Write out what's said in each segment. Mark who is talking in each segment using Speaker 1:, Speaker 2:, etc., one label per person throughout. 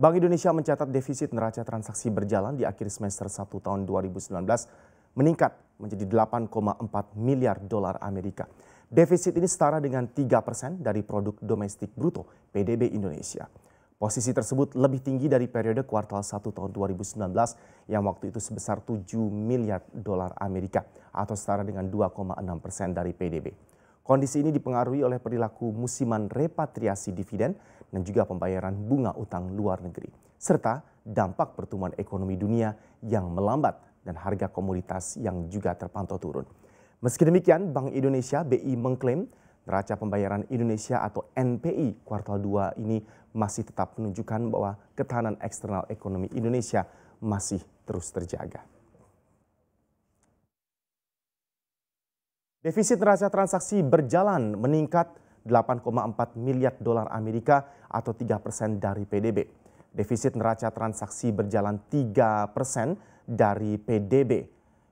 Speaker 1: Bank Indonesia mencatat defisit neraca transaksi berjalan di akhir semester 1 tahun 2019 meningkat menjadi 8,4 miliar dolar Amerika. Defisit ini setara dengan 3 persen dari produk domestik bruto PDB Indonesia. Posisi tersebut lebih tinggi dari periode kuartal 1 tahun 2019 yang waktu itu sebesar 7 miliar dolar Amerika atau setara dengan 2,6 persen dari PDB. Kondisi ini dipengaruhi oleh perilaku musiman repatriasi dividen dan juga pembayaran bunga utang luar negeri, serta dampak pertumbuhan ekonomi dunia yang melambat dan harga komoditas yang juga terpantau turun. Meski demikian, Bank Indonesia BI mengklaim neraca pembayaran Indonesia atau NPI kuartal 2 ini masih tetap menunjukkan bahwa ketahanan eksternal ekonomi Indonesia masih terus terjaga. Defisit neraca transaksi berjalan meningkat 8,4 miliar dolar Amerika atau 3 persen dari PDB. Defisit neraca transaksi berjalan 3 persen dari PDB.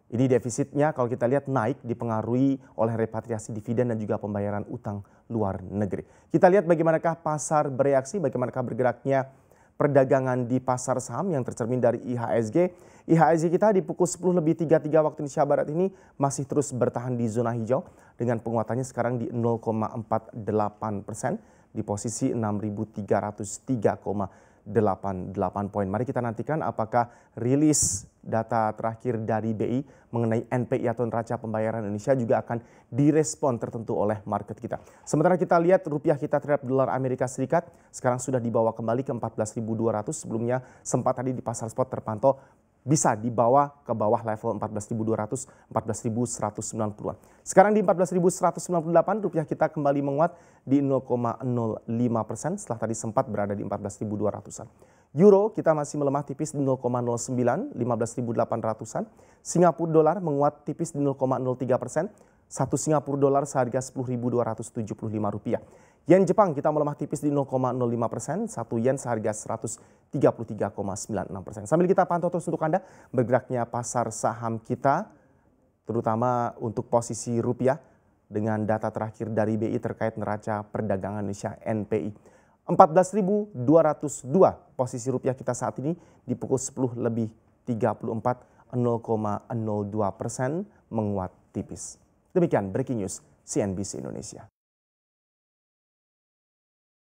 Speaker 1: Ini defisitnya kalau kita lihat naik dipengaruhi oleh repatriasi dividen dan juga pembayaran utang luar negeri. Kita lihat bagaimanakah pasar bereaksi, bagaimanakah bergeraknya perdagangan di pasar saham yang tercermin dari IHSG. IHSG kita di pukul 10 lebih 33 waktu Indonesia Barat ini masih terus bertahan di zona hijau dengan penguatannya sekarang di 0,48 persen di posisi 6.303,88 poin. Mari kita nantikan apakah rilis data terakhir dari BI mengenai NPI atau neraca pembayaran Indonesia juga akan direspon tertentu oleh market kita. Sementara kita lihat rupiah kita terhadap dolar Amerika Serikat sekarang sudah dibawa kembali ke 14.200 sebelumnya sempat tadi di pasar spot terpantau bisa dibawa ke bawah level 14.200 14.190-an. Sekarang di 14.198 rupiah kita kembali menguat di 0,05 persen setelah tadi sempat berada di 14.200-an. Euro kita masih melemah tipis di 0,09, 15.800-an. Singapura dolar menguat tipis di 0,03 persen, satu Singapura dolar seharga 10.275 rupiah. Yen Jepang kita melemah tipis di 0,05 persen, satu yen seharga 133,96 persen. Sambil kita pantau terus untuk Anda bergeraknya pasar saham kita, terutama untuk posisi rupiah dengan data terakhir dari BI terkait neraca perdagangan Indonesia NPI. 14.202 posisi rupiah kita saat ini di pukul 10 lebih 34 0,02 persen menguat tipis. Demikian breaking news CNBC Indonesia.